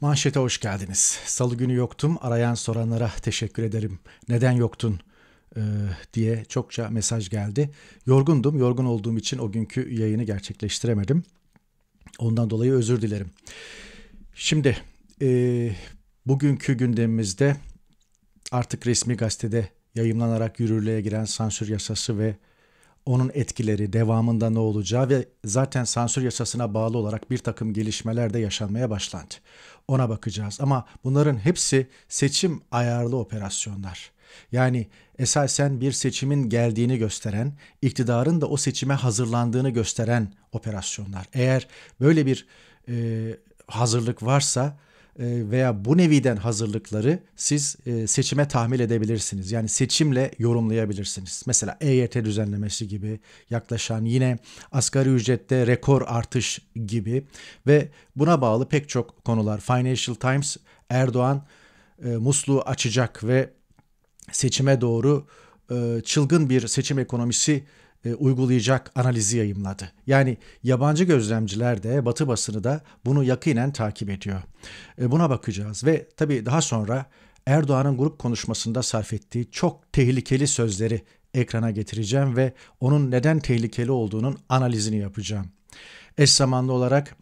Manşete hoş geldiniz. Salı günü yoktum. Arayan soranlara teşekkür ederim. Neden yoktun ee, diye çokça mesaj geldi. Yorgundum. Yorgun olduğum için o günkü yayını gerçekleştiremedim. Ondan dolayı özür dilerim. Şimdi e, bugünkü gündemimizde artık resmi gazetede yayımlanarak yürürlüğe giren sansür yasası ve onun etkileri, devamında ne olacağı ve zaten sansür yasasına bağlı olarak bir takım gelişmeler de yaşanmaya başlandı. Ona bakacağız ama bunların hepsi seçim ayarlı operasyonlar. Yani esasen bir seçimin geldiğini gösteren, iktidarın da o seçime hazırlandığını gösteren operasyonlar. Eğer böyle bir e, hazırlık varsa e, veya bu neviden hazırlıkları siz e, seçime tahmil edebilirsiniz. Yani seçimle yorumlayabilirsiniz. Mesela EYT düzenlemesi gibi yaklaşan yine asgari ücrette rekor artış gibi ve buna bağlı pek çok konular. Financial Times Erdoğan e, musluğu açacak ve seçime doğru çılgın bir seçim ekonomisi e, uygulayacak analizi yayımladı. Yani yabancı gözlemciler de Batı basını da bunu yakinen takip ediyor. E, buna bakacağız ve tabii daha sonra Erdoğan'ın grup konuşmasında sarf ettiği çok tehlikeli sözleri ekrana getireceğim ve onun neden tehlikeli olduğunun analizini yapacağım. Eş zamanlı olarak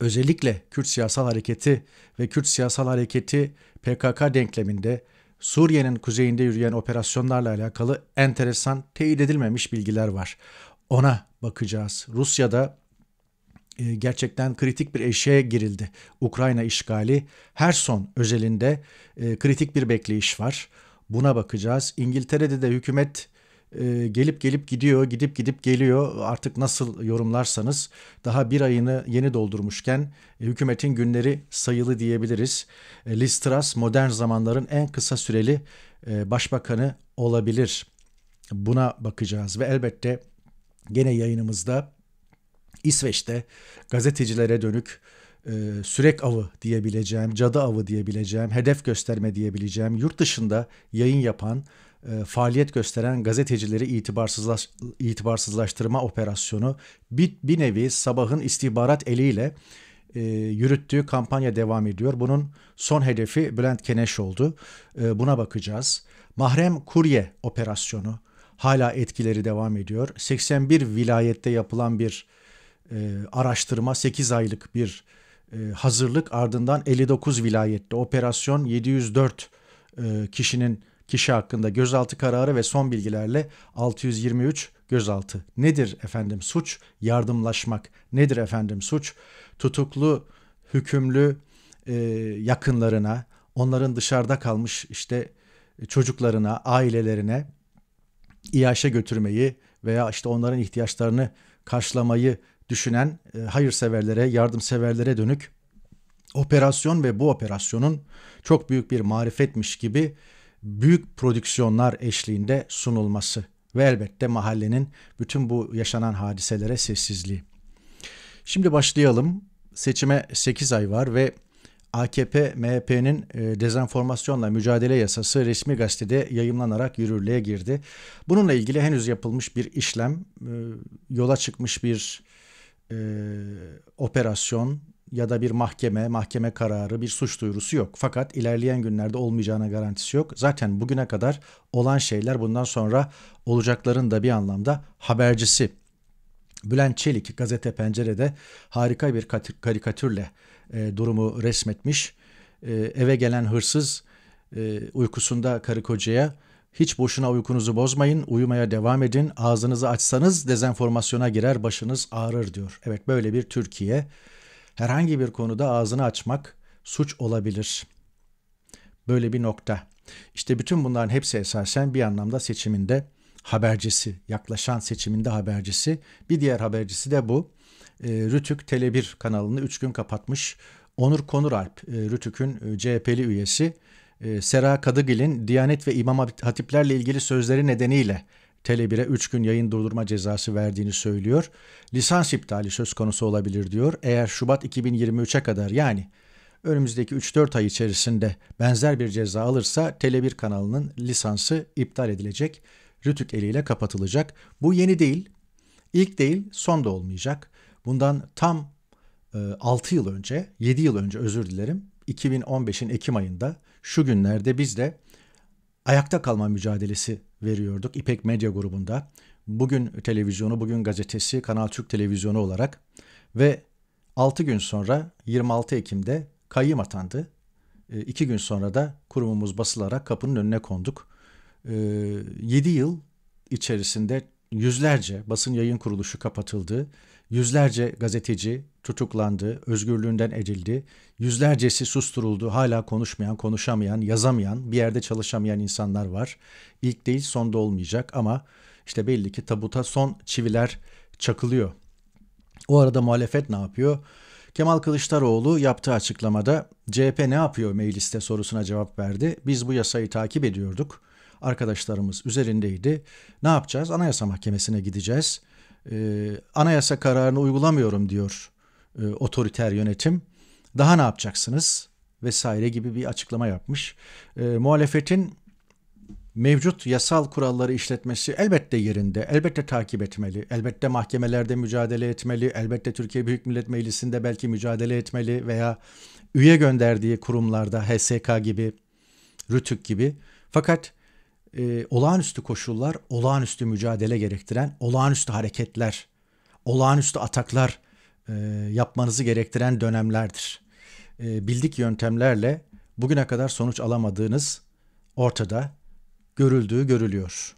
özellikle Kürt Siyasal Hareketi ve Kürt Siyasal Hareketi PKK denkleminde Suriye'nin kuzeyinde yürüyen operasyonlarla alakalı enteresan, teyit edilmemiş bilgiler var. Ona bakacağız. Rusya'da e, gerçekten kritik bir eşeğe girildi. Ukrayna işgali her son özelinde e, kritik bir bekleyiş var. Buna bakacağız. İngiltere'de de hükümet ee, gelip gelip gidiyor, gidip gidip geliyor. Artık nasıl yorumlarsanız daha bir ayını yeni doldurmuşken e, hükümetin günleri sayılı diyebiliriz. E, Listras modern zamanların en kısa süreli e, başbakanı olabilir. Buna bakacağız ve elbette gene yayınımızda İsveç'te gazetecilere dönük e, sürek avı diyebileceğim, cadı avı diyebileceğim, hedef gösterme diyebileceğim, yurt dışında yayın yapan e, faaliyet gösteren gazetecileri itibarsızlaş, itibarsızlaştırma operasyonu bir, bir nevi sabahın istihbarat eliyle e, yürüttüğü kampanya devam ediyor. Bunun son hedefi Bülent Keneş oldu. E, buna bakacağız. Mahrem Kurye operasyonu hala etkileri devam ediyor. 81 vilayette yapılan bir e, araştırma, 8 aylık bir e, hazırlık ardından 59 vilayette operasyon 704 e, kişinin kişi hakkında gözaltı kararı ve son bilgilerle 623 gözaltı. Nedir efendim suç? Yardımlaşmak. Nedir efendim suç? Tutuklu, hükümlü e, yakınlarına, onların dışarıda kalmış işte çocuklarına, ailelerine İAŞ'a götürmeyi veya işte onların ihtiyaçlarını karşılamayı düşünen e, hayırseverlere, yardımseverlere dönük operasyon ve bu operasyonun çok büyük bir marifetmiş gibi büyük prodüksiyonlar eşliğinde sunulması ve elbette mahallenin bütün bu yaşanan hadiselere sessizliği. Şimdi başlayalım. Seçime 8 ay var ve AKP MHP'nin e, dezenformasyonla mücadele yasası resmi gazetede yayımlanarak yürürlüğe girdi. Bununla ilgili henüz yapılmış bir işlem, e, yola çıkmış bir e, operasyon ya da bir mahkeme, mahkeme kararı, bir suç duyurusu yok. Fakat ilerleyen günlerde olmayacağına garantisi yok. Zaten bugüne kadar olan şeyler bundan sonra olacakların da bir anlamda habercisi. Bülent Çelik gazete pencerede harika bir karikatürle e, durumu resmetmiş. E, eve gelen hırsız e, uykusunda karı kocaya hiç boşuna uykunuzu bozmayın, uyumaya devam edin, ağzınızı açsanız dezenformasyona girer, başınız ağrır diyor. Evet böyle bir Türkiye herhangi bir konuda ağzını açmak suç olabilir. Böyle bir nokta. İşte bütün bunların hepsi esasen bir anlamda seçiminde habercisi, yaklaşan seçiminde habercisi. Bir diğer habercisi de bu. E, Rütük Tele1 kanalını 3 gün kapatmış. Onur Konuralp, e, Rütük'ün e, CHP'li üyesi. E, Sera Kadıgil'in Diyanet ve İmam Hatiplerle ilgili sözleri nedeniyle Tele1'e 3 gün yayın durdurma cezası verdiğini söylüyor. Lisans iptali söz konusu olabilir diyor. Eğer Şubat 2023'e kadar yani önümüzdeki 3-4 ay içerisinde benzer bir ceza alırsa Tele1 kanalının lisansı iptal edilecek. Rütük eliyle kapatılacak. Bu yeni değil. İlk değil, son da olmayacak. Bundan tam 6 e, yıl önce, 7 yıl önce özür dilerim. 2015'in Ekim ayında şu günlerde biz de ayakta kalma mücadelesi veriyorduk İpek Medya grubunda. Bugün televizyonu, bugün gazetesi Kanal Türk Televizyonu olarak ve 6 gün sonra 26 Ekim'de kayyım atandı. E, iki gün sonra da kurumumuz basılarak kapının önüne konduk. E, ee, 7 yıl içerisinde yüzlerce basın yayın kuruluşu kapatıldı. Yüzlerce gazeteci tutuklandı, özgürlüğünden edildi. Yüzlercesi susturuldu. Hala konuşmayan, konuşamayan, yazamayan, bir yerde çalışamayan insanlar var. İlk değil, son da olmayacak ama işte belli ki tabuta son çiviler çakılıyor. O arada muhalefet ne yapıyor? Kemal Kılıçdaroğlu yaptığı açıklamada CHP ne yapıyor mecliste sorusuna cevap verdi. Biz bu yasayı takip ediyorduk. Arkadaşlarımız üzerindeydi. Ne yapacağız? Anayasa Mahkemesi'ne gideceğiz e, anayasa kararını uygulamıyorum diyor e, otoriter yönetim. Daha ne yapacaksınız vesaire gibi bir açıklama yapmış. E, muhalefetin mevcut yasal kuralları işletmesi elbette yerinde, elbette takip etmeli, elbette mahkemelerde mücadele etmeli, elbette Türkiye Büyük Millet Meclisi'nde belki mücadele etmeli veya üye gönderdiği kurumlarda HSK gibi, RÜTÜK gibi. Fakat e, olağanüstü koşullar, olağanüstü mücadele gerektiren, olağanüstü hareketler, olağanüstü ataklar e, yapmanızı gerektiren dönemlerdir. E, bildik yöntemlerle bugüne kadar sonuç alamadığınız ortada görüldüğü görülüyor.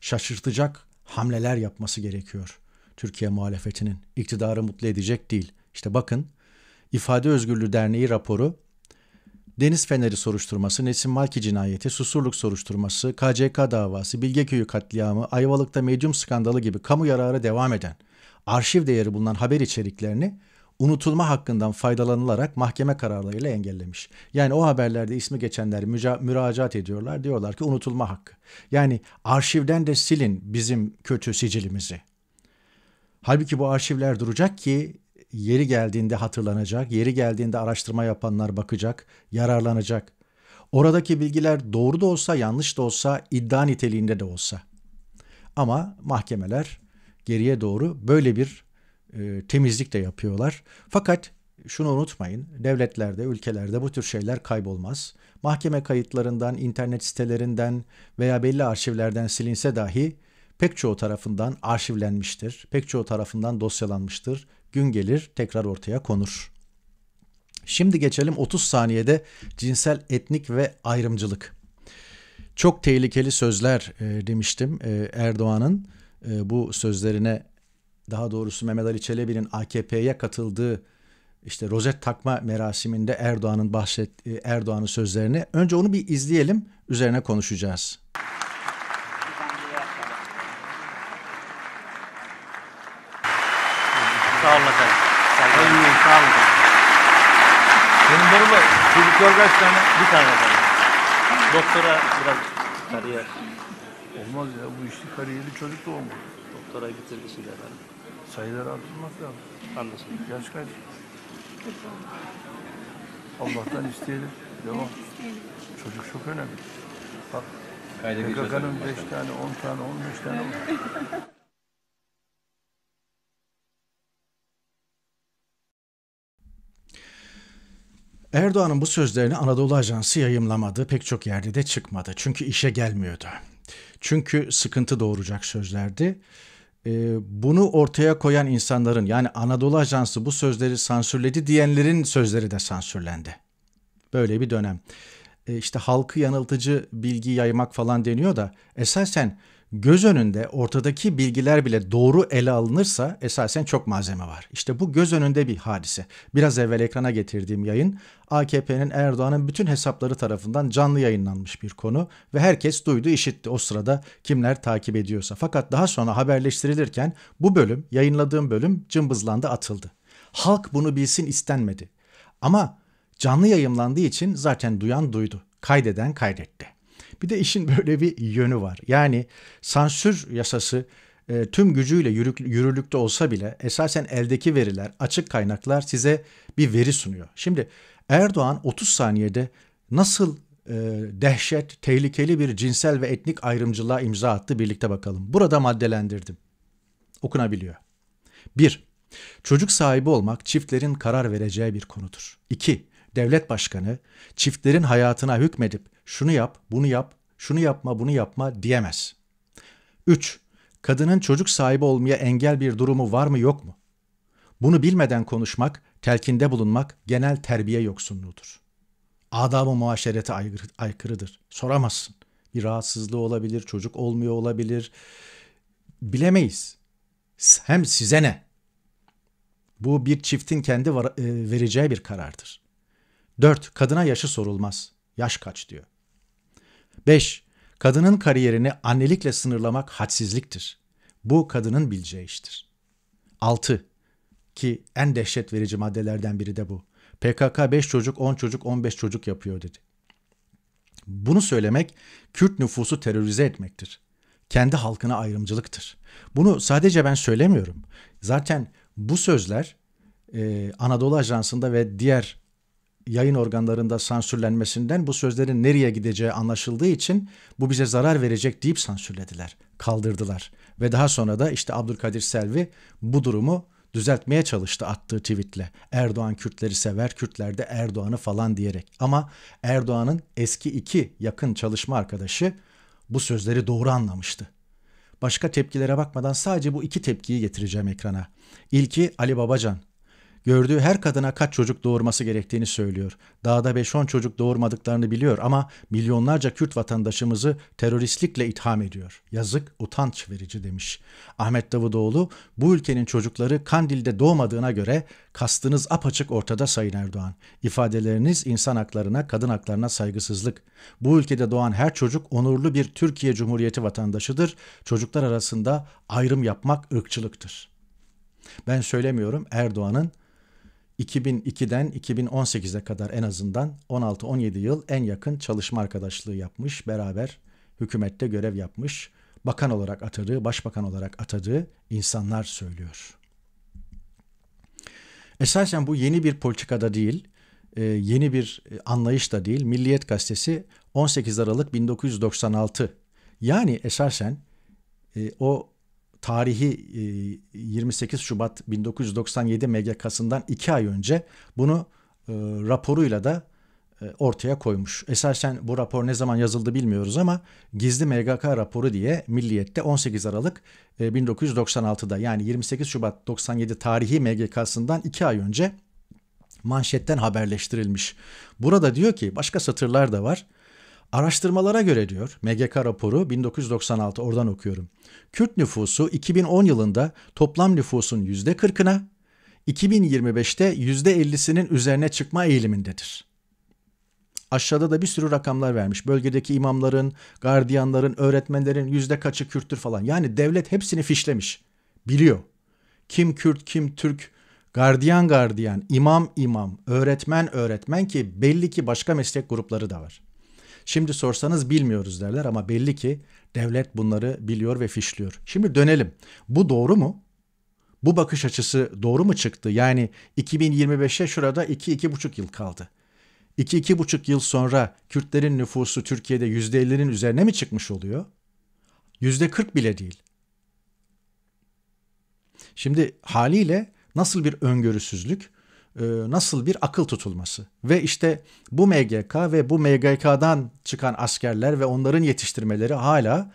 Şaşırtacak hamleler yapması gerekiyor Türkiye muhalefetinin. iktidarı mutlu edecek değil. İşte bakın İfade Özgürlüğü Derneği raporu Deniz Feneri soruşturması, Nesim Malki cinayeti, Susurluk soruşturması, KCK davası, Bilgeköy'ü katliamı, Ayvalık'ta medyum skandalı gibi kamu yararı devam eden, arşiv değeri bulunan haber içeriklerini unutulma hakkından faydalanılarak mahkeme kararlarıyla engellemiş. Yani o haberlerde ismi geçenler müca- müracaat ediyorlar. Diyorlar ki unutulma hakkı. Yani arşivden de silin bizim kötü sicilimizi. Halbuki bu arşivler duracak ki yeri geldiğinde hatırlanacak, yeri geldiğinde araştırma yapanlar bakacak, yararlanacak. Oradaki bilgiler doğru da olsa, yanlış da olsa, iddia niteliğinde de olsa. Ama mahkemeler geriye doğru böyle bir e, temizlik de yapıyorlar. Fakat şunu unutmayın. Devletlerde, ülkelerde bu tür şeyler kaybolmaz. Mahkeme kayıtlarından, internet sitelerinden veya belli arşivlerden silinse dahi pek çoğu tarafından arşivlenmiştir. Pek çoğu tarafından dosyalanmıştır gün gelir tekrar ortaya konur. Şimdi geçelim 30 saniyede cinsel etnik ve ayrımcılık. Çok tehlikeli sözler e, demiştim e, Erdoğan'ın e, bu sözlerine daha doğrusu Mehmet Ali Çelebi'nin AKP'ye katıldığı işte rozet takma merasiminde Erdoğan'ın bahset e, Erdoğan'ın sözlerini önce onu bir izleyelim üzerine konuşacağız. Doktor kaç tane? Bir tane kaldı. Doktora biraz kariyer. Olmaz ya bu işte kariyerli çocuk da olmaz. Doktorayı bitirdi şimdi herhalde. Sayıları artırmak lazım. Anlaşıldı. Yaş kaç? Allah'tan isteyelim. Devam. Çocuk çok önemli. Bak PKK'nın 5 tane, 10 tane, 15 tane. Erdoğan'ın bu sözlerini Anadolu Ajansı yayımlamadı, pek çok yerde de çıkmadı. Çünkü işe gelmiyordu. Çünkü sıkıntı doğuracak sözlerdi. Ee, bunu ortaya koyan insanların yani Anadolu Ajansı bu sözleri sansürledi diyenlerin sözleri de sansürlendi. Böyle bir dönem. Ee, işte halkı yanıltıcı bilgi yaymak falan deniyor da esasen göz önünde ortadaki bilgiler bile doğru ele alınırsa esasen çok malzeme var. İşte bu göz önünde bir hadise. Biraz evvel ekrana getirdiğim yayın AKP'nin Erdoğan'ın bütün hesapları tarafından canlı yayınlanmış bir konu ve herkes duydu işitti o sırada kimler takip ediyorsa. Fakat daha sonra haberleştirilirken bu bölüm yayınladığım bölüm cımbızlandı atıldı. Halk bunu bilsin istenmedi. Ama canlı yayımlandığı için zaten duyan duydu, kaydeden kaydetti. Bir de işin böyle bir yönü var. Yani sansür yasası e, tüm gücüyle yürük, yürürlükte olsa bile esasen eldeki veriler, açık kaynaklar size bir veri sunuyor. Şimdi Erdoğan 30 saniyede nasıl e, dehşet, tehlikeli bir cinsel ve etnik ayrımcılığa imza attı birlikte bakalım. Burada maddelendirdim. Okunabiliyor. 1. Çocuk sahibi olmak çiftlerin karar vereceği bir konudur. 2 devlet başkanı çiftlerin hayatına hükmedip şunu yap, bunu yap, şunu yapma, bunu yapma diyemez. 3. Kadının çocuk sahibi olmaya engel bir durumu var mı yok mu? Bunu bilmeden konuşmak, telkinde bulunmak genel terbiye yoksunluğudur. Adab-ı muaşerete aykırıdır. Soramazsın. Bir rahatsızlığı olabilir, çocuk olmuyor olabilir. Bilemeyiz. Hem size ne? Bu bir çiftin kendi e, vereceği bir karardır. 4. Kadına yaşı sorulmaz. Yaş kaç diyor. 5. Kadının kariyerini annelikle sınırlamak hadsizliktir. Bu kadının bileceği iştir. 6. Ki en dehşet verici maddelerden biri de bu. PKK 5 çocuk, 10 çocuk, 15 çocuk yapıyor dedi. Bunu söylemek Kürt nüfusu terörize etmektir. Kendi halkına ayrımcılıktır. Bunu sadece ben söylemiyorum. Zaten bu sözler e, Anadolu Ajansı'nda ve diğer yayın organlarında sansürlenmesinden bu sözlerin nereye gideceği anlaşıldığı için bu bize zarar verecek deyip sansürlediler, kaldırdılar. Ve daha sonra da işte Abdülkadir Selvi bu durumu düzeltmeye çalıştı attığı tweetle. Erdoğan Kürtleri sever, Kürtler de Erdoğan'ı falan diyerek. Ama Erdoğan'ın eski iki yakın çalışma arkadaşı bu sözleri doğru anlamıştı. Başka tepkilere bakmadan sadece bu iki tepkiyi getireceğim ekrana. İlki Ali Babacan. Gördüğü her kadına kaç çocuk doğurması gerektiğini söylüyor. Dağda 5-10 çocuk doğurmadıklarını biliyor ama milyonlarca Kürt vatandaşımızı teröristlikle itham ediyor. Yazık, utanç verici demiş. Ahmet Davutoğlu, bu ülkenin çocukları Kandil'de doğmadığına göre kastınız apaçık ortada Sayın Erdoğan. İfadeleriniz insan haklarına, kadın haklarına saygısızlık. Bu ülkede doğan her çocuk onurlu bir Türkiye Cumhuriyeti vatandaşıdır. Çocuklar arasında ayrım yapmak ırkçılıktır. Ben söylemiyorum Erdoğan'ın 2002'den 2018'e kadar en azından 16-17 yıl en yakın çalışma arkadaşlığı yapmış, beraber hükümette görev yapmış, bakan olarak atadığı, başbakan olarak atadığı insanlar söylüyor. Esasen bu yeni bir politikada değil, e, yeni bir e, anlayış da değil. Milliyet Gazetesi 18 Aralık 1996 yani esasen e, o tarihi 28 e, Şubat 1997 MGK'sından 2 ay önce bunu e, raporuyla da e, ortaya koymuş. Esasen bu rapor ne zaman yazıldı bilmiyoruz ama gizli MGK raporu diye Milliyet'te 18 Aralık 1996'da yani 28 Şubat 97 tarihi MGK'sından 2 ay önce manşetten haberleştirilmiş. Burada diyor ki başka satırlar da var. Araştırmalara göre diyor, MGK raporu 1996 oradan okuyorum. Kürt nüfusu 2010 yılında toplam nüfusun %40'ına, 2025'te %50'sinin üzerine çıkma eğilimindedir. Aşağıda da bir sürü rakamlar vermiş. Bölgedeki imamların, gardiyanların, öğretmenlerin yüzde kaçı Kürttür falan. Yani devlet hepsini fişlemiş. Biliyor. Kim Kürt, kim Türk, gardiyan gardiyan, imam imam, öğretmen öğretmen ki belli ki başka meslek grupları da var. Şimdi sorsanız bilmiyoruz derler ama belli ki devlet bunları biliyor ve fişliyor. Şimdi dönelim. Bu doğru mu? Bu bakış açısı doğru mu çıktı? Yani 2025'e şurada 2-2,5 yıl kaldı. 2-2,5 yıl sonra Kürtlerin nüfusu Türkiye'de %50'nin üzerine mi çıkmış oluyor? %40 bile değil. Şimdi haliyle nasıl bir öngörüsüzlük, e, nasıl bir akıl tutulması ve işte bu MGK ve bu MGK'dan çıkan askerler ve onların yetiştirmeleri hala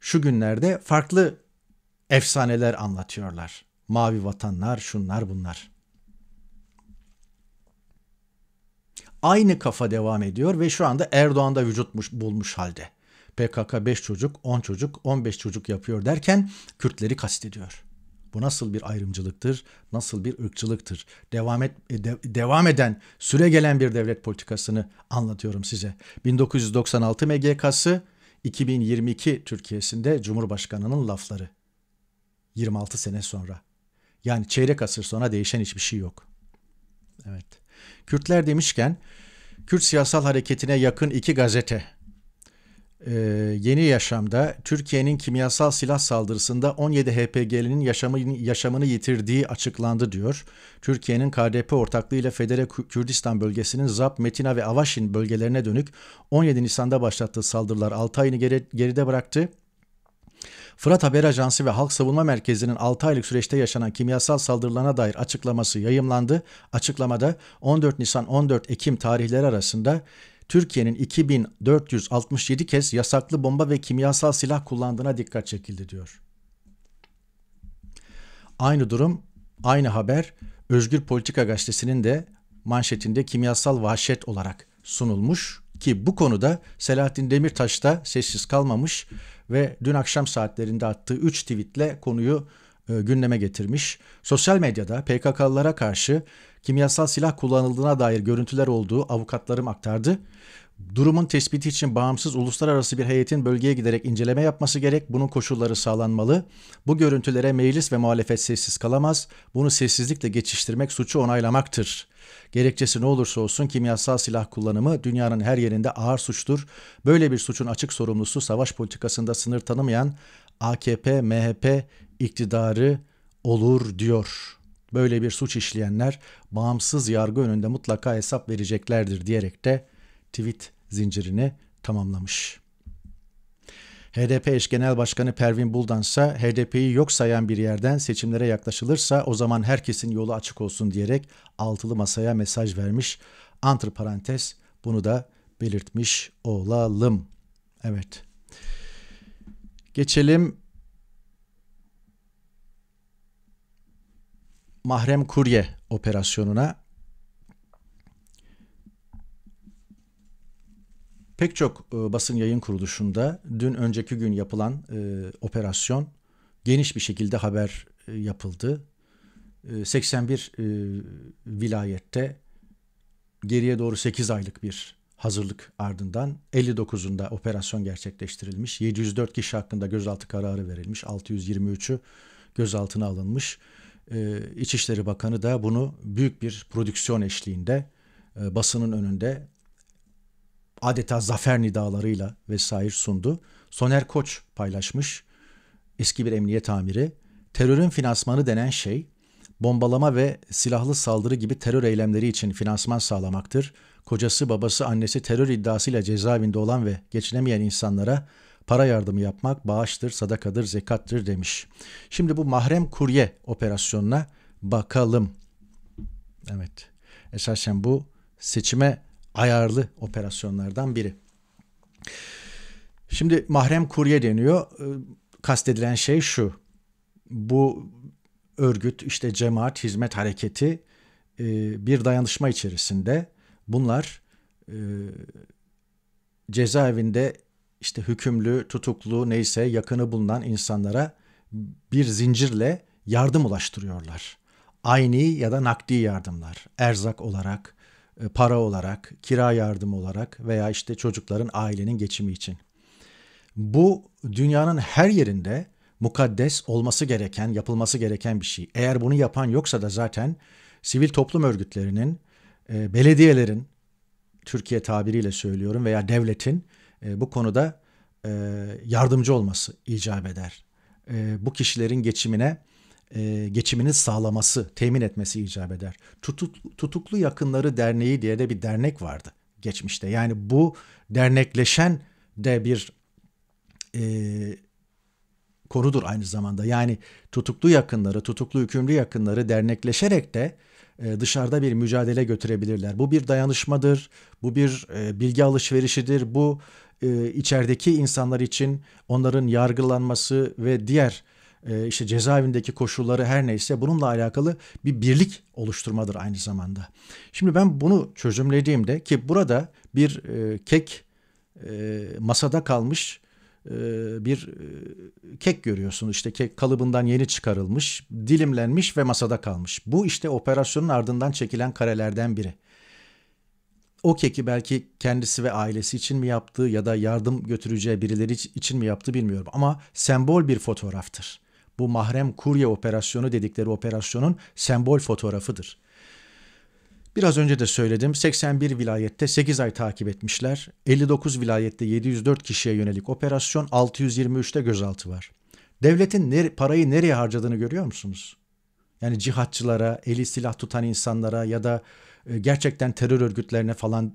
şu günlerde farklı efsaneler anlatıyorlar. Mavi vatanlar, şunlar bunlar. Aynı kafa devam ediyor ve şu anda Erdoğan'da vücutmuş bulmuş halde. PKK 5 çocuk, 10 çocuk, 15 çocuk yapıyor derken Kürtleri kastediyor. Bu nasıl bir ayrımcılıktır? Nasıl bir ırkçılıktır? Devam et e, de, devam eden, süre gelen bir devlet politikasını anlatıyorum size. 1996 MGK'sı 2022 Türkiye'sinde Cumhurbaşkanının lafları. 26 sene sonra. Yani çeyrek asır sonra değişen hiçbir şey yok. Evet. Kürtler demişken Kürt Siyasal Hareketi'ne yakın iki gazete ee, yeni yaşamda Türkiye'nin kimyasal silah saldırısında 17 HPG'linin yaşamını, yaşamını yitirdiği açıklandı diyor. Türkiye'nin KDP ortaklığıyla Federe Kürdistan bölgesinin Zap, Metina ve Avaşin bölgelerine dönük 17 Nisan'da başlattığı saldırılar 6 ayını geri, geride bıraktı. Fırat Haber Ajansı ve Halk Savunma Merkezi'nin 6 aylık süreçte yaşanan kimyasal saldırılarına dair açıklaması yayımlandı. Açıklamada 14 Nisan 14 Ekim tarihleri arasında Türkiye'nin 2467 kez yasaklı bomba ve kimyasal silah kullandığına dikkat çekildi diyor. Aynı durum, aynı haber Özgür Politika Gazetesi'nin de manşetinde kimyasal vahşet olarak sunulmuş ki bu konuda Selahattin Demirtaş da sessiz kalmamış ve dün akşam saatlerinde attığı 3 tweetle konuyu e, gündeme getirmiş. Sosyal medyada PKK'lılara karşı kimyasal silah kullanıldığına dair görüntüler olduğu avukatlarım aktardı. Durumun tespiti için bağımsız uluslararası bir heyetin bölgeye giderek inceleme yapması gerek. Bunun koşulları sağlanmalı. Bu görüntülere meclis ve muhalefet sessiz kalamaz. Bunu sessizlikle geçiştirmek suçu onaylamaktır. Gerekçesi ne olursa olsun kimyasal silah kullanımı dünyanın her yerinde ağır suçtur. Böyle bir suçun açık sorumlusu savaş politikasında sınır tanımayan AKP, MHP iktidarı olur diyor. Böyle bir suç işleyenler bağımsız yargı önünde mutlaka hesap vereceklerdir diyerek de tweet zincirini tamamlamış. HDP eş genel başkanı Pervin Buldan ise HDP'yi yok sayan bir yerden seçimlere yaklaşılırsa o zaman herkesin yolu açık olsun diyerek altılı masaya mesaj vermiş. Antır parantez bunu da belirtmiş olalım. Evet. Geçelim mahrem kurye operasyonuna pek çok e, basın yayın kuruluşunda dün önceki gün yapılan e, operasyon geniş bir şekilde haber e, yapıldı. 81 vilayette geriye doğru 8 aylık bir hazırlık ardından 59'unda operasyon gerçekleştirilmiş. 704 kişi hakkında gözaltı kararı verilmiş. 623'ü gözaltına alınmış. Ee, İçişleri Bakanı da bunu büyük bir prodüksiyon eşliğinde e, basının önünde adeta zafer nidalarıyla vesaire sundu. Soner Koç paylaşmış eski bir emniyet amiri. Terörün finansmanı denen şey bombalama ve silahlı saldırı gibi terör eylemleri için finansman sağlamaktır. Kocası, babası, annesi terör iddiasıyla cezaevinde olan ve geçinemeyen insanlara para yardımı yapmak bağıştır, sadakadır, zekattır demiş. Şimdi bu mahrem kurye operasyonuna bakalım. Evet. Esasen bu seçime ayarlı operasyonlardan biri. Şimdi mahrem kurye deniyor. Ee, kastedilen şey şu. Bu örgüt işte cemaat hizmet hareketi e, bir dayanışma içerisinde bunlar e, cezaevinde işte hükümlü, tutuklu neyse yakını bulunan insanlara bir zincirle yardım ulaştırıyorlar. Ayni ya da nakdi yardımlar, erzak olarak, e, para olarak, kira yardımı olarak veya işte çocukların ailenin geçimi için. Bu dünyanın her yerinde mukaddes olması gereken, yapılması gereken bir şey. Eğer bunu yapan yoksa da zaten sivil toplum örgütlerinin, e, belediyelerin, Türkiye tabiriyle söylüyorum veya devletin e, bu konuda e, yardımcı olması icap eder. E, bu kişilerin geçimine e, geçimini sağlaması, temin etmesi icap eder. Tutuk, Tutuklu Yakınları Derneği diye de bir dernek vardı geçmişte. Yani bu dernekleşen de bir e, konudur aynı zamanda. Yani tutuklu yakınları, tutuklu hükümlü yakınları dernekleşerek de e, dışarıda bir mücadele götürebilirler. Bu bir dayanışmadır, bu bir e, bilgi alışverişidir, bu e, içerideki insanlar için onların yargılanması ve diğer e, işte cezaevindeki koşulları her neyse bununla alakalı bir birlik oluşturmadır aynı zamanda. Şimdi ben bunu çözümlediğimde ki burada bir e, kek e, masada kalmış e, bir e, kek görüyorsunuz. işte kek kalıbından yeni çıkarılmış, dilimlenmiş ve masada kalmış. Bu işte operasyonun ardından çekilen karelerden biri o keki belki kendisi ve ailesi için mi yaptı ya da yardım götüreceği birileri için mi yaptı bilmiyorum ama sembol bir fotoğraftır. Bu mahrem kurye operasyonu dedikleri operasyonun sembol fotoğrafıdır. Biraz önce de söyledim 81 vilayette 8 ay takip etmişler. 59 vilayette 704 kişiye yönelik operasyon 623'te gözaltı var. Devletin ne, parayı nereye harcadığını görüyor musunuz? Yani cihatçılara, eli silah tutan insanlara ya da e, gerçekten terör örgütlerine falan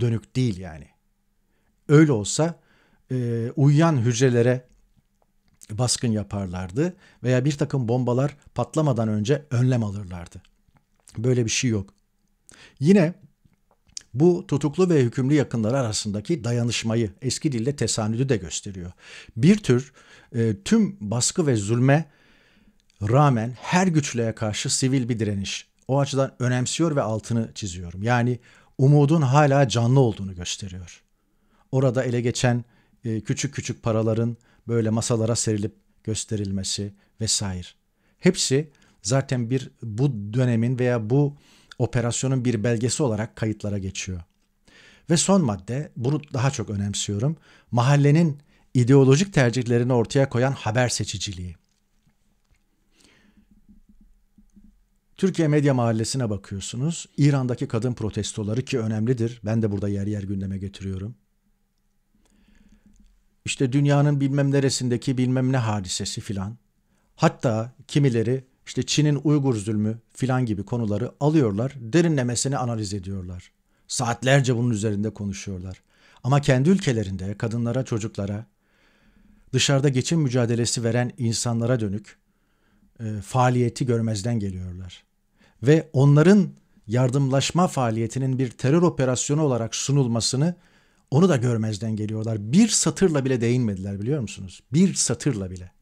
dönük değil yani. Öyle olsa e, uyuyan hücrelere baskın yaparlardı veya bir takım bombalar patlamadan önce önlem alırlardı. Böyle bir şey yok. Yine bu tutuklu ve hükümlü yakınları arasındaki dayanışmayı eski dilde tesanüdü de gösteriyor. Bir tür e, tüm baskı ve zulme rağmen her güçlüğe karşı sivil bir direniş o açıdan önemsiyor ve altını çiziyorum. Yani umudun hala canlı olduğunu gösteriyor. Orada ele geçen e, küçük küçük paraların böyle masalara serilip gösterilmesi vesaire. Hepsi zaten bir bu dönemin veya bu operasyonun bir belgesi olarak kayıtlara geçiyor. Ve son madde, bunu daha çok önemsiyorum. Mahallenin ideolojik tercihlerini ortaya koyan haber seçiciliği. Türkiye Medya Mahallesi'ne bakıyorsunuz. İran'daki kadın protestoları ki önemlidir. Ben de burada yer yer gündeme getiriyorum. İşte dünyanın bilmem neresindeki bilmem ne hadisesi filan. Hatta kimileri işte Çin'in Uygur zulmü filan gibi konuları alıyorlar, derinlemesine analiz ediyorlar. Saatlerce bunun üzerinde konuşuyorlar. Ama kendi ülkelerinde kadınlara, çocuklara, dışarıda geçim mücadelesi veren insanlara dönük e, faaliyeti görmezden geliyorlar ve onların yardımlaşma faaliyetinin bir terör operasyonu olarak sunulmasını onu da görmezden geliyorlar. Bir satırla bile değinmediler biliyor musunuz? Bir satırla bile.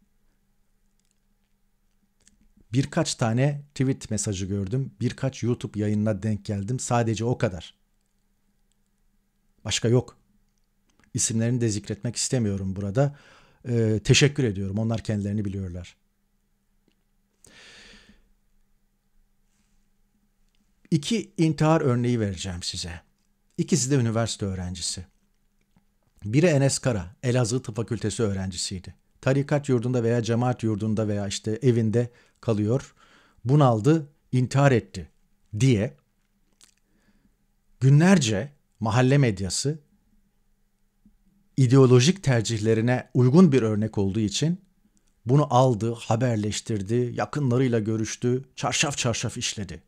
Birkaç tane tweet mesajı gördüm. Birkaç YouTube yayınına denk geldim. Sadece o kadar. Başka yok. İsimlerini de zikretmek istemiyorum burada. Ee, teşekkür ediyorum. Onlar kendilerini biliyorlar. İki intihar örneği vereceğim size. İkisi de üniversite öğrencisi. Biri Enes Kara, Elazığ Tıp Fakültesi öğrencisiydi. Tarikat yurdunda veya cemaat yurdunda veya işte evinde kalıyor. Bunaldı, intihar etti diye günlerce mahalle medyası ideolojik tercihlerine uygun bir örnek olduğu için bunu aldı, haberleştirdi, yakınlarıyla görüştü, çarşaf çarşaf işledi.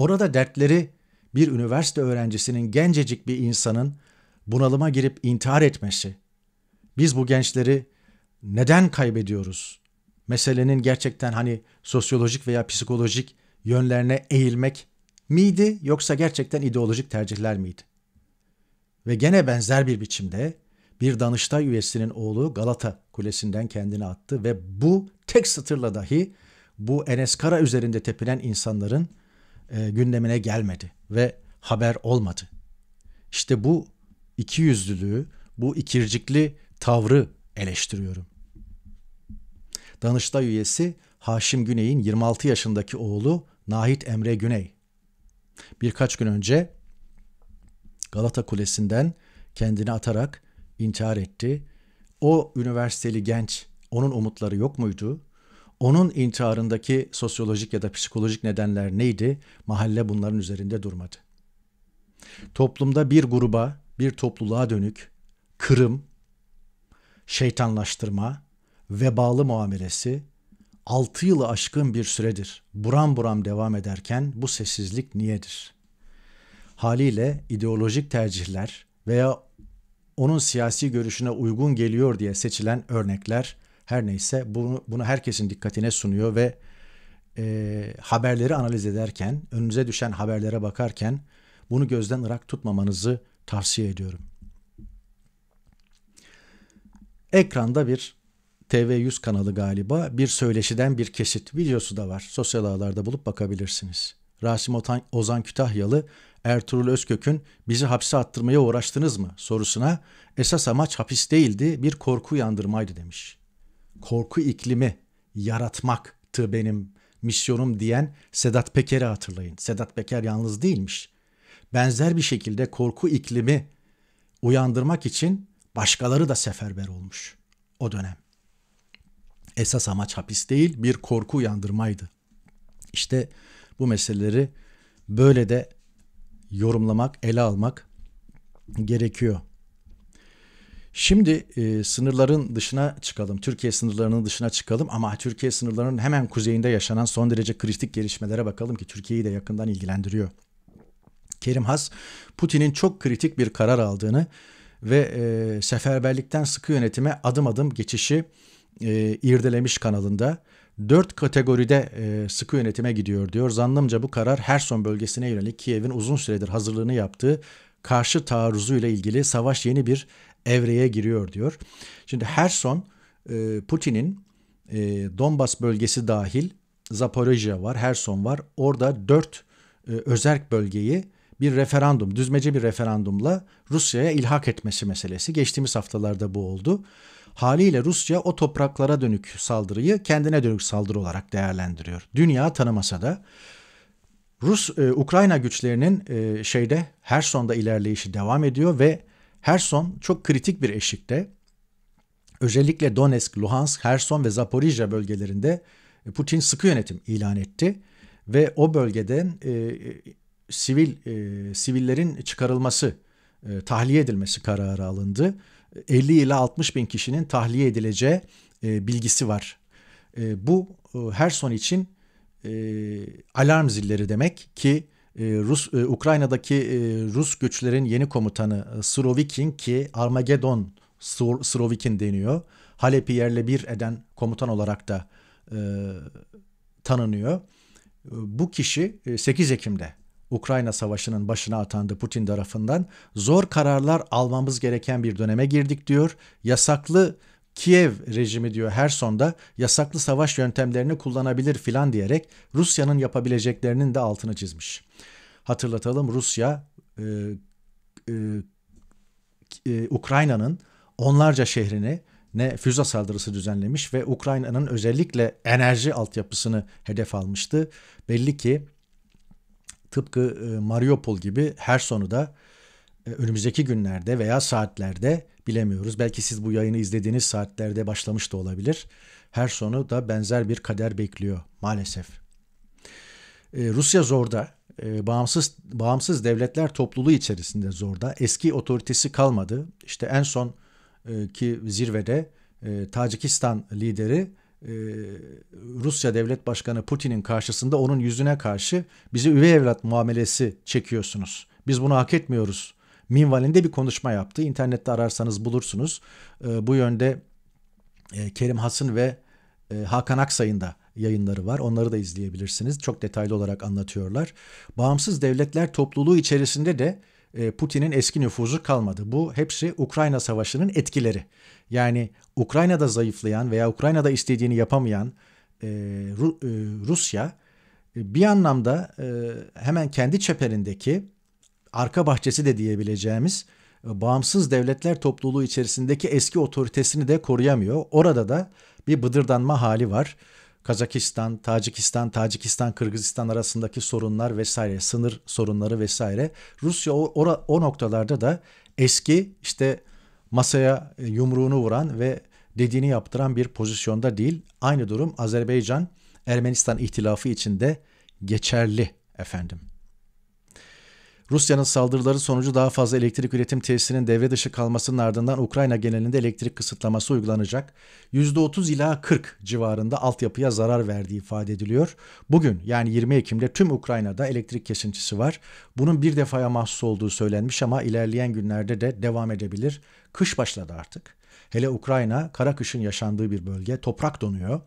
Orada dertleri bir üniversite öğrencisinin gencecik bir insanın bunalıma girip intihar etmesi. Biz bu gençleri neden kaybediyoruz? Meselenin gerçekten hani sosyolojik veya psikolojik yönlerine eğilmek miydi yoksa gerçekten ideolojik tercihler miydi? Ve gene benzer bir biçimde bir Danıştay üyesinin oğlu Galata Kulesi'nden kendini attı ve bu tek satırla dahi bu Enes Kara üzerinde tepinen insanların e, gündemine gelmedi ve haber olmadı. İşte bu ikiyüzlülüğü, bu ikircikli tavrı eleştiriyorum. Danıştay üyesi Haşim Güney'in 26 yaşındaki oğlu Nahit Emre Güney. Birkaç gün önce Galata Kulesi'nden kendini atarak intihar etti. O üniversiteli genç, onun umutları yok muydu? Onun intiharındaki sosyolojik ya da psikolojik nedenler neydi? Mahalle bunların üzerinde durmadı. Toplumda bir gruba, bir topluluğa dönük kırım, şeytanlaştırma, vebalı muamelesi 6 yılı aşkın bir süredir buram buram devam ederken bu sessizlik niyedir? Haliyle ideolojik tercihler veya onun siyasi görüşüne uygun geliyor diye seçilen örnekler her neyse bunu, bunu herkesin dikkatine sunuyor ve e, haberleri analiz ederken, önünüze düşen haberlere bakarken bunu gözden ırak tutmamanızı tavsiye ediyorum. Ekranda bir TV100 kanalı galiba bir söyleşiden bir kesit videosu da var. Sosyal ağlarda bulup bakabilirsiniz. Rasim Otan, Ozan Kütahyalı Ertuğrul Özkök'ün bizi hapse attırmaya uğraştınız mı sorusuna esas amaç hapis değildi bir korku yandırmaydı demiş korku iklimi yaratmaktı benim misyonum diyen Sedat Peker'i hatırlayın. Sedat Peker yalnız değilmiş. Benzer bir şekilde korku iklimi uyandırmak için başkaları da seferber olmuş o dönem. Esas amaç hapis değil bir korku uyandırmaydı. İşte bu meseleleri böyle de yorumlamak, ele almak gerekiyor. Şimdi e, sınırların dışına çıkalım. Türkiye sınırlarının dışına çıkalım ama Türkiye sınırlarının hemen kuzeyinde yaşanan son derece kritik gelişmelere bakalım ki Türkiye'yi de yakından ilgilendiriyor. Kerim Has Putin'in çok kritik bir karar aldığını ve e, seferberlikten sıkı yönetime adım adım geçişi e, irdelemiş kanalında. Dört kategoride e, sıkı yönetime gidiyor diyor. Zannımca bu karar her son bölgesine yönelik Kiev'in uzun süredir hazırlığını yaptığı karşı taarruzuyla ilgili savaş yeni bir evreye giriyor diyor. Şimdi Herson e, Putin'in e, Donbas bölgesi dahil Zaporojya var, Herson var. Orada dört e, özerk bölgeyi bir referandum, düzmece bir referandumla Rusya'ya ilhak etmesi meselesi. Geçtiğimiz haftalarda bu oldu. Haliyle Rusya o topraklara dönük saldırıyı kendine dönük saldırı olarak değerlendiriyor. Dünya tanımasa da Rus e, Ukrayna güçlerinin e, şeyde Herson'da ilerleyişi devam ediyor ve Herson çok kritik bir eşikte. Özellikle Donetsk, Luhansk, Herson ve Zaporijya bölgelerinde e, Putin sıkı yönetim ilan etti ve o bölgeden e, e, sivil e, sivillerin çıkarılması, e, tahliye edilmesi kararı alındı. 50 ile 60 bin kişinin tahliye edileceği e, bilgisi var. E, bu e, Herson için e, alarm zilleri demek ki ee, Rus e, Ukrayna'daki e, Rus göçlerin yeni komutanı e, Surovikin ki Armageddon Surovikin deniyor. Halep'i yerle bir eden komutan olarak da e, tanınıyor. Bu kişi 8 Ekim'de Ukrayna Savaşı'nın başına atandı Putin tarafından. Zor kararlar almamız gereken bir döneme girdik diyor. Yasaklı Kiev rejimi diyor her sonda yasaklı savaş yöntemlerini kullanabilir filan diyerek Rusya'nın yapabileceklerinin de altını çizmiş. Hatırlatalım Rusya e, e, e, Ukrayna'nın onlarca şehrini ne füze saldırısı düzenlemiş ve Ukrayna'nın özellikle enerji altyapısını hedef almıştı. Belli ki tıpkı e, Mariupol gibi her sonu da e, önümüzdeki günlerde veya saatlerde bilemiyoruz. Belki siz bu yayını izlediğiniz saatlerde başlamış da olabilir. Her sonu da benzer bir kader bekliyor maalesef. E, Rusya zorda, e, bağımsız bağımsız devletler topluluğu içerisinde zorda. Eski otoritesi kalmadı. İşte en son ki zirvede Tacikistan lideri Rusya Devlet Başkanı Putin'in karşısında onun yüzüne karşı bizi üvey evlat muamelesi çekiyorsunuz. Biz bunu hak etmiyoruz minvalinde bir konuşma yaptı. İnternette ararsanız bulursunuz. E, bu yönde e, Kerim Has'ın ve e, Hakan Aksay'ın da yayınları var. Onları da izleyebilirsiniz. Çok detaylı olarak anlatıyorlar. Bağımsız Devletler Topluluğu içerisinde de e, Putin'in eski nüfuzu kalmadı. Bu hepsi Ukrayna Savaşı'nın etkileri. Yani Ukrayna'da zayıflayan veya Ukrayna'da istediğini yapamayan e, e, Rusya bir anlamda hemen kendi çeperindeki arka bahçesi de diyebileceğimiz e, bağımsız devletler topluluğu içerisindeki eski otoritesini de koruyamıyor. Orada da bir bıdırdanma hali var. Kazakistan, Tacikistan, Tacikistan, Kırgızistan arasındaki sorunlar vesaire, sınır sorunları vesaire. Rusya o, o, o noktalarda da eski işte masaya e, yumruğunu vuran ve dediğini yaptıran bir pozisyonda değil. Aynı durum Azerbaycan Ermenistan ihtilafı içinde geçerli efendim. Rusya'nın saldırıları sonucu daha fazla elektrik üretim tesisinin devre dışı kalmasının ardından Ukrayna genelinde elektrik kısıtlaması uygulanacak. %30 ila 40 civarında altyapıya zarar verdiği ifade ediliyor. Bugün yani 20 Ekim'de tüm Ukrayna'da elektrik kesintisi var. Bunun bir defaya mahsus olduğu söylenmiş ama ilerleyen günlerde de devam edebilir. Kış başladı artık. Hele Ukrayna kara kışın yaşandığı bir bölge. Toprak donuyor.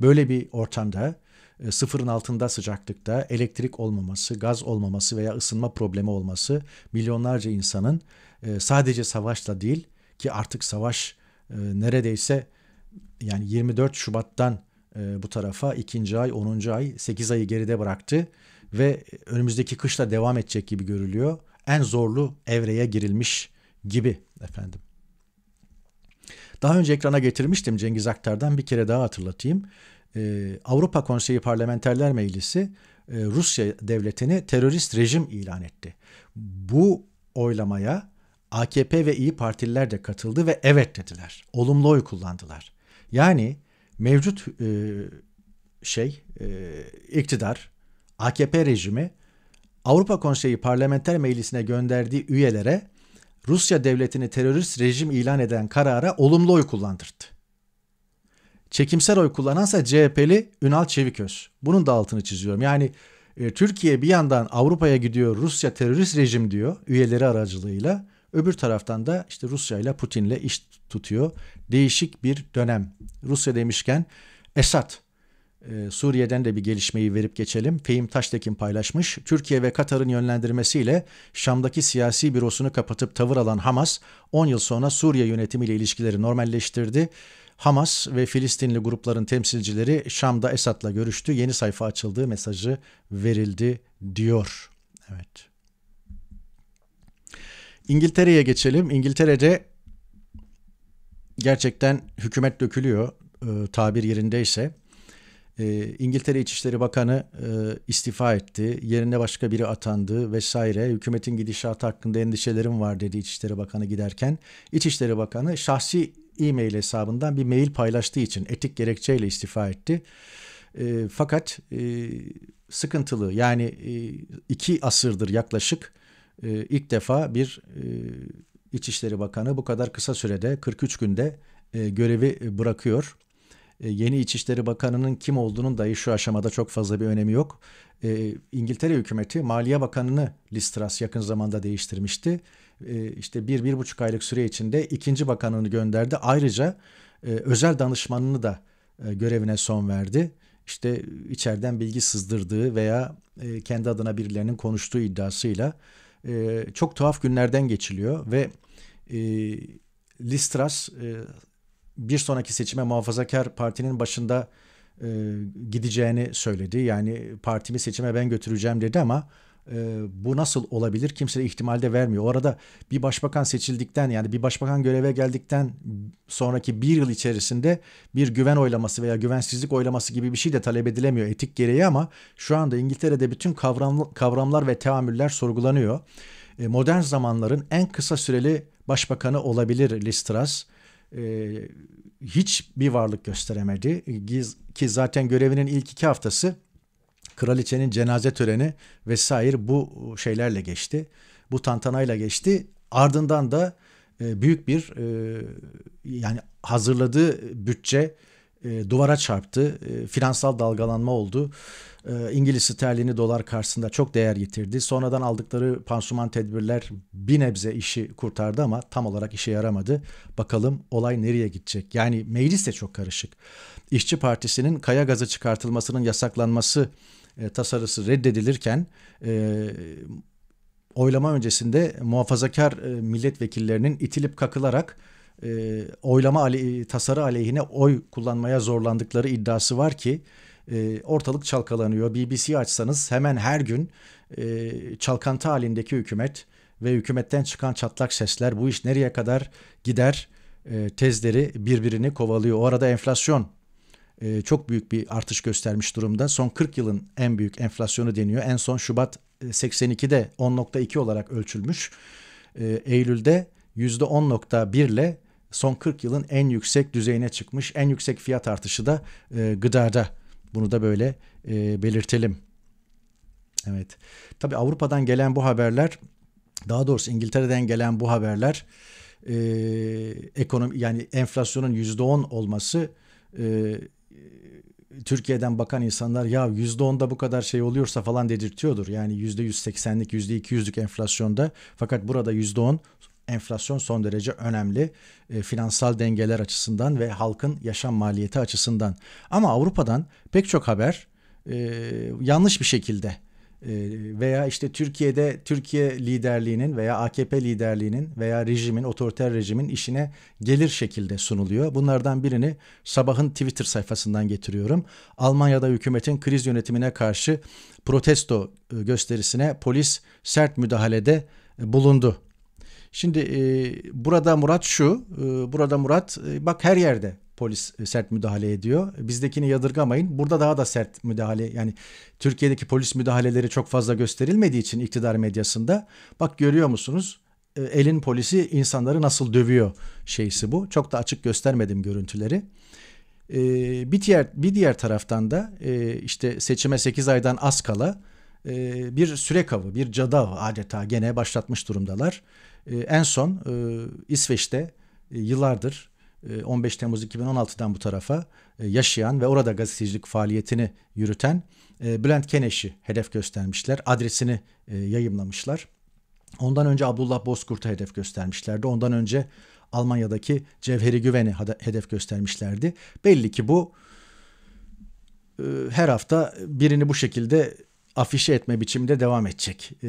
Böyle bir ortamda e, sıfırın altında sıcaklıkta elektrik olmaması, gaz olmaması veya ısınma problemi olması milyonlarca insanın e, sadece savaşla değil ki artık savaş e, neredeyse yani 24 Şubat'tan bu tarafa ikinci ay, 10. ay, 8 ayı geride bıraktı ve önümüzdeki kışla devam edecek gibi görülüyor. En zorlu evreye girilmiş gibi efendim. Daha önce ekrana getirmiştim Cengiz Aktar'dan bir kere daha hatırlatayım. Ee, Avrupa Konseyi Parlamenterler Meclisi e, Rusya devletini terörist rejim ilan etti. Bu oylamaya AKP ve İyi Partililer de katıldı ve evet dediler. Olumlu oy kullandılar. Yani mevcut e, şey e, iktidar AKP rejimi Avrupa Konseyi Parlamenter Meclisi'ne gönderdiği üyelere Rusya devletini terörist rejim ilan eden karara olumlu oy kullandırdı. Çekimsel oy kullanansa CHP'li Ünal Çeviköz. Bunun da altını çiziyorum. Yani e, Türkiye bir yandan Avrupa'ya gidiyor Rusya terörist rejim diyor üyeleri aracılığıyla. Öbür taraftan da işte Rusya ile Putin'le iş tutuyor. Değişik bir dönem. Rusya demişken Esad ee, Suriye'den de bir gelişmeyi verip geçelim. Fehim Taştekin paylaşmış. Türkiye ve Katar'ın yönlendirmesiyle Şam'daki siyasi bürosunu kapatıp tavır alan Hamas 10 yıl sonra Suriye yönetimiyle ilişkileri normalleştirdi. Hamas ve Filistinli grupların temsilcileri Şam'da Esad'la görüştü. Yeni sayfa açıldığı mesajı verildi diyor. Evet. İngiltere'ye geçelim. İngiltere'de gerçekten hükümet dökülüyor e, tabir yerindeyse. E, İngiltere İçişleri Bakanı e, istifa etti. Yerine başka biri atandı vesaire. Hükümetin gidişatı hakkında endişelerim var dedi İçişleri Bakanı giderken. İçişleri Bakanı şahsi e-mail hesabından bir mail paylaştığı için etik gerekçeyle istifa etti. E, fakat e, sıkıntılı yani e, iki asırdır yaklaşık e, ilk defa bir e, İçişleri Bakanı bu kadar kısa sürede 43 günde e, görevi bırakıyor. E, yeni İçişleri Bakanı'nın kim olduğunun dahi şu aşamada çok fazla bir önemi yok. E, İngiltere hükümeti Maliye Bakanı'nı Listras yakın zamanda değiştirmişti. Ee, işte bir, bir buçuk aylık süre içinde ikinci bakanını gönderdi. Ayrıca e, özel danışmanını da e, görevine son verdi. İşte içeriden bilgi sızdırdığı veya e, kendi adına birilerinin konuştuğu iddiasıyla çok tuhaf günlerden geçiliyor ve Listras bir sonraki seçime muhafazakar partinin başında gideceğini söyledi. Yani partimi seçime ben götüreceğim dedi ama e, bu nasıl olabilir kimse ihtimalde vermiyor. O arada bir başbakan seçildikten yani bir başbakan göreve geldikten sonraki bir yıl içerisinde bir güven oylaması veya güvensizlik oylaması gibi bir şey de talep edilemiyor etik gereği ama şu anda İngiltere'de bütün kavram, kavramlar ve teamüller sorgulanıyor. E, modern zamanların en kısa süreli başbakanı olabilir listras Truss. E, hiçbir varlık gösteremedi ki zaten görevinin ilk iki haftası Kraliçenin cenaze töreni vesaire bu şeylerle geçti. Bu tantanayla geçti. Ardından da e, büyük bir e, yani hazırladığı bütçe e, duvara çarptı. Finansal dalgalanma oldu. İngiliz sterlini dolar karşısında çok değer yitirdi. Sonradan aldıkları pansuman tedbirler bir nebze işi kurtardı ama tam olarak işe yaramadı. Bakalım olay nereye gidecek? Yani meclis de çok karışık. İşçi Partisi'nin kaya gazı çıkartılmasının yasaklanması e, tasarısı reddedilirken e, oylama öncesinde muhafazakar e, milletvekillerinin itilip kakılarak e, oylama tasarı aleyhine oy kullanmaya zorlandıkları iddiası var ki e, ortalık çalkalanıyor. BBC açsanız hemen her gün e, çalkantı halindeki hükümet ve hükümetten çıkan çatlak sesler bu iş nereye kadar gider e, tezleri birbirini kovalıyor. O arada enflasyon e, çok büyük bir artış göstermiş durumda. Son 40 yılın en büyük enflasyonu deniyor. En son Şubat 82'de e, 10.2 olarak ölçülmüş. E, Eylül'de %10.1 ile son 40 yılın en yüksek düzeyine çıkmış. En yüksek fiyat artışı da e, gıdada. Bunu da böyle belirtelim. Evet. Tabi Avrupa'dan gelen bu haberler, daha doğrusu İngiltere'den gelen bu haberler e, ekonomi yani enflasyonun %10 olması e, Türkiye'den bakan insanlar ya %10'da bu kadar şey oluyorsa falan dedirtiyordur. Yani %180'lik %200'lük enflasyonda fakat burada %10 enflasyon son derece önemli e, finansal dengeler açısından ve halkın yaşam maliyeti açısından. Ama Avrupa'dan pek çok haber e, yanlış bir şekilde ee, veya işte Türkiye'de Türkiye liderliğinin veya AKP liderliğinin veya rejimin otoriter rejimin işine gelir şekilde sunuluyor. Bunlardan birini sabahın Twitter sayfasından getiriyorum. Almanya'da hükümetin kriz yönetimine karşı protesto e, gösterisine polis sert müdahalede e, bulundu. Şimdi e, burada Murat şu, e, burada Murat e, bak her yerde polis e, sert müdahale ediyor. Bizdekini yadırgamayın. Burada daha da sert müdahale yani Türkiye'deki polis müdahaleleri çok fazla gösterilmediği için iktidar medyasında bak görüyor musunuz? E, elin polisi insanları nasıl dövüyor şeysi bu. Çok da açık göstermedim görüntüleri. E, bir diğer, bir diğer taraftan da işte seçime 8 aydan az kala bir süre avı, bir cadı avı adeta gene başlatmış durumdalar. En son İsveç'te yıllardır 15 ee, Temmuz 2016'dan bu tarafa e, yaşayan ve orada gazetecilik faaliyetini yürüten e, Bülent Keneş'i hedef göstermişler. Adresini e, yayımlamışlar. Ondan önce Abdullah Bozkurt'u hedef göstermişlerdi. Ondan önce Almanya'daki Cevheri Güven'i hedef göstermişlerdi. Belli ki bu her hafta birini bu şekilde afişe etme biçiminde devam edecek. Ee,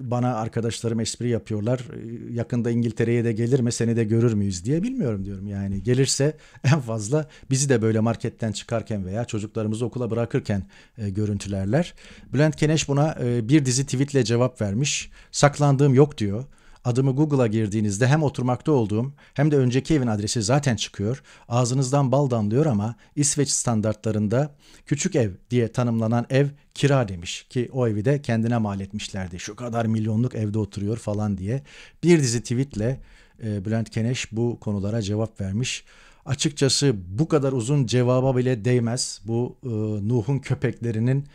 bana arkadaşlarım espri yapıyorlar. Ee, yakında İngiltere'ye de gelir mi seni de görür müyüz diye bilmiyorum diyorum yani. Gelirse en fazla bizi de böyle marketten çıkarken veya çocuklarımızı okula bırakırken e, görüntülerler. Bülent Keneş buna e, bir dizi tweetle cevap vermiş. Saklandığım yok diyor. Adımı Google'a girdiğinizde hem oturmakta olduğum hem de önceki evin adresi zaten çıkıyor. Ağzınızdan bal damlıyor ama İsveç standartlarında küçük ev diye tanımlanan ev kira demiş ki o evi de kendine mal etmişlerdi. Şu kadar milyonluk evde oturuyor falan diye. Bir dizi tweetle e, Bülent Keneş bu konulara cevap vermiş. Açıkçası bu kadar uzun cevaba bile değmez. Bu e, Nuh'un köpeklerinin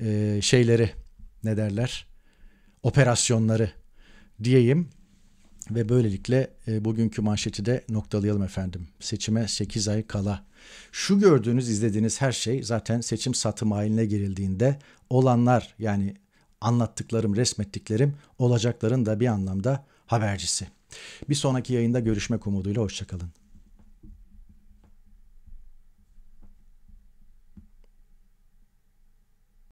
e, şeyleri ne derler? Operasyonları diyeyim ve böylelikle e, bugünkü manşeti de noktalayalım efendim. Seçime 8 ay kala. Şu gördüğünüz, izlediğiniz her şey zaten seçim satım haline girildiğinde olanlar yani anlattıklarım, resmettiklerim olacakların da bir anlamda habercisi. Bir sonraki yayında görüşmek umuduyla hoşçakalın.